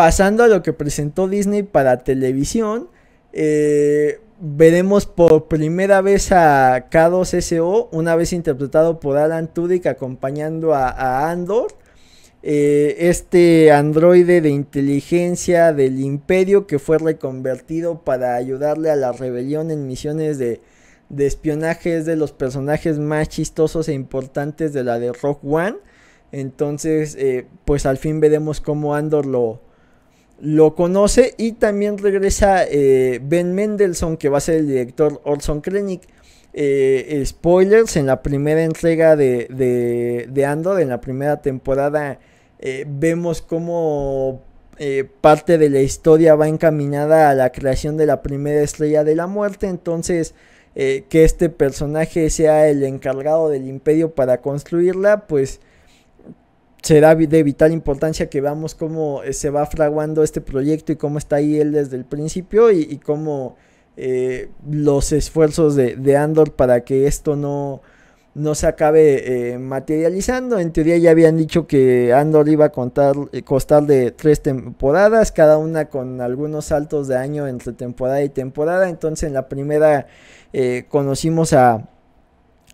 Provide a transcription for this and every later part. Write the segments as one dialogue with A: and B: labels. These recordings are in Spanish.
A: Pasando a lo que presentó Disney para televisión, eh, veremos por primera vez a K2SO, una vez interpretado por Alan Tudyk acompañando a, Andor. Eh, este androide de inteligencia del imperio que fue reconvertido para ayudarle a la rebelión en misiones de, espionaje es de los personajes más chistosos e importantes de la de Rock One. Entonces, eh, pues al fin veremos cómo Andor lo, lo conoce y también regresa eh, Ben Mendelssohn, que va a ser el director Orson Krennic. Eh, eh, spoilers, en la primera entrega de, de, Andor, en la primera temporada, vemos cómo parte de la historia va encaminada a la creación de la primera estrella de la muerte, entonces... que este personaje sea el encargado del imperio para construirla, pues será de vital importancia que veamos cómo eh, se va fraguando este proyecto y cómo está ahí él desde el principio y, cómo eh, los esfuerzos de, Andor para que esto no, no se acabe eh, materializando. En teoría ya habían dicho que Andor iba a contar, costar de tres temporadas, cada una con algunos saltos de año entre temporada y temporada. Entonces en la primera conocimos a,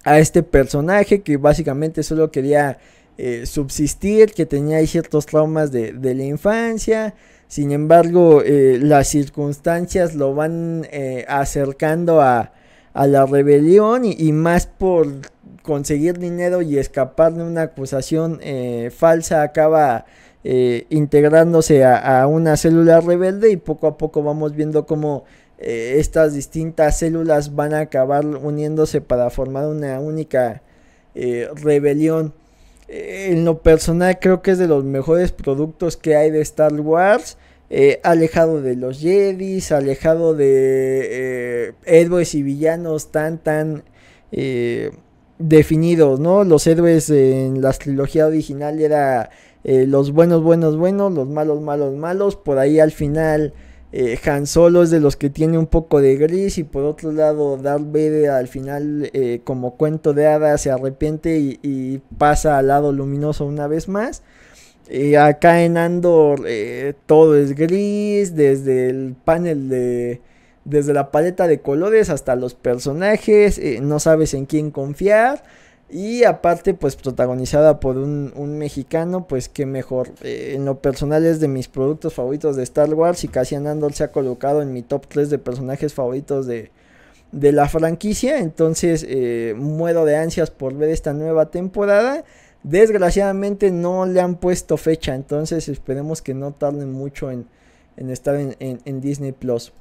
A: a este personaje que básicamente solo quería eh, subsistir, que tenía ciertos traumas de, la infancia. Sin embargo, eh, las circunstancias lo van eh, acercando a, la rebelión y, más por conseguir dinero y escapar de una acusación falsa acaba integrándose a, a, una célula rebelde y poco a poco vamos viendo cómo estas distintas células van a acabar uniéndose para formar una única rebelión. Eh, en lo personal creo que es de los mejores productos que hay de Star Wars. Eh, alejado de los Jedi, alejado de eh, héroes y villanos tan tan definidos, ¿no? Los héroes en la trilogía original era los buenos, buenos, buenos, los malos, malos, malos. Por ahí al final eh, Han Solo es de los que tiene un poco de gris y por otro lado Darth Vader al final eh, como cuento de hadas se arrepiente y, pasa al lado luminoso una vez más. Eh, acá en Andor todo es gris, desde el panel de... Desde la paleta de colores hasta los personajes, no sabes en quién confiar. Y aparte, pues protagonizada por un, mexicano, pues que mejor. Eh, en lo personal es de mis productos favoritos de Star Wars y Cassian Andor se ha colocado en mi top 3 de personajes favoritos de, la franquicia. Entonces, eh, muero de ansias por ver esta nueva temporada. Desgraciadamente no le han puesto fecha, entonces esperemos que no tarde mucho en, estar en, en Disney Plus.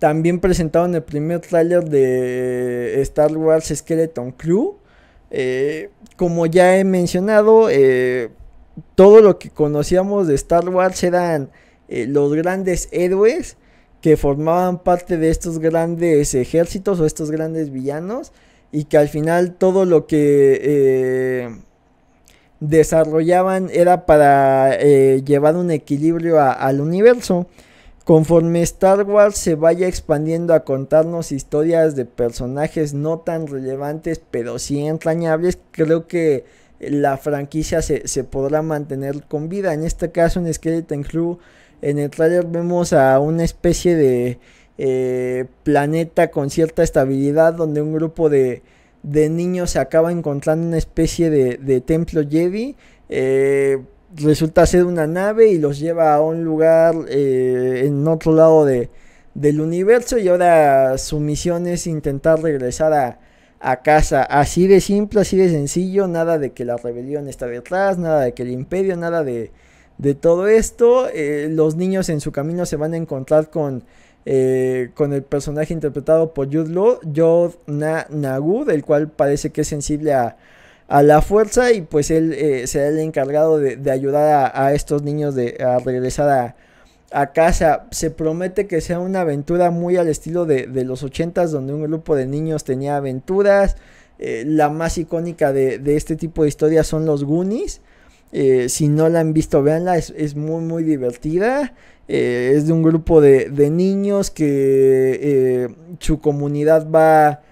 A: También presentaron el primer tráiler de eh, Star Wars Skeleton Crew. Eh, como ya he mencionado, eh, todo lo que conocíamos de Star Wars eran los grandes héroes que formaban parte de estos grandes ejércitos o estos grandes villanos y que al final todo lo que desarrollaban era para llevar un equilibrio al universo. Conforme Star Wars se vaya expandiendo a contarnos historias de personajes no tan relevantes, pero sí entrañables, creo que la franquicia se, podrá mantener con vida. En este caso, en Skeleton Crew, en el trailer vemos a una especie de eh, planeta con cierta estabilidad, donde un grupo de, niños se acaba encontrando una especie de, templo Jedi. Eh, resulta ser una nave y los lleva a un lugar eh, en otro lado de, del universo y ahora su misión es intentar regresar a, a, casa. Así de simple, así de sencillo, nada de que la rebelión está detrás, nada de que el imperio, nada de, de todo esto. Eh, los niños en su camino se van a encontrar con... Eh, con el personaje interpretado por Jude Law, Na Nagu, del cual parece que es sensible a, a la fuerza y pues él eh, será el encargado de, ayudar a, estos niños de, a regresar a, casa. Se promete que sea una aventura muy al estilo de, los ochentas donde un grupo de niños tenía aventuras. Eh, la más icónica de, este tipo de historias son los Goonies. Eh, si no la han visto, véanla, es, es muy muy divertida. Eh, es de un grupo de, niños que su comunidad va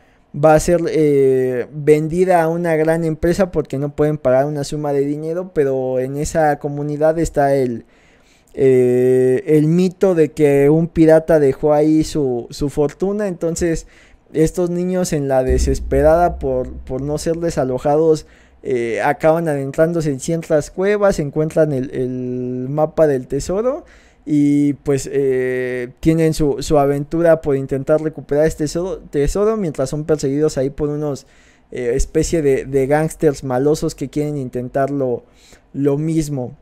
A: va a ser eh, vendida a una gran empresa porque no pueden pagar una suma de dinero, pero en esa comunidad está el, eh, el mito de que un pirata dejó ahí su, fortuna, entonces estos niños en la desesperada por, por no ser desalojados eh, acaban adentrándose en ciertas cuevas, encuentran el, el mapa del tesoro y pues eh, tienen su, aventura por intentar recuperar este tesoro, mientras son perseguidos ahí por unos eh, especie de, gángsters malosos que quieren intentar lo, mismo.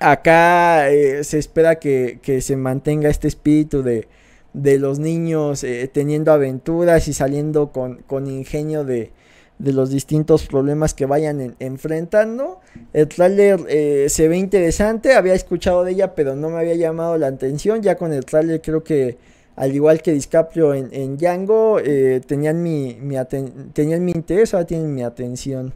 A: Acá eh, se espera que, se mantenga este espíritu de, de los niños teniendo aventuras y saliendo con, con ingenio de, de los distintos problemas que vayan enfrentando. El trailer eh, se ve interesante, había escuchado de ella pero no me había llamado la atención. Ya con el trailer creo que al igual que Discaprio en, en Django eh, tenían, mi, mi tenían mi interés, ahora tienen mi atención.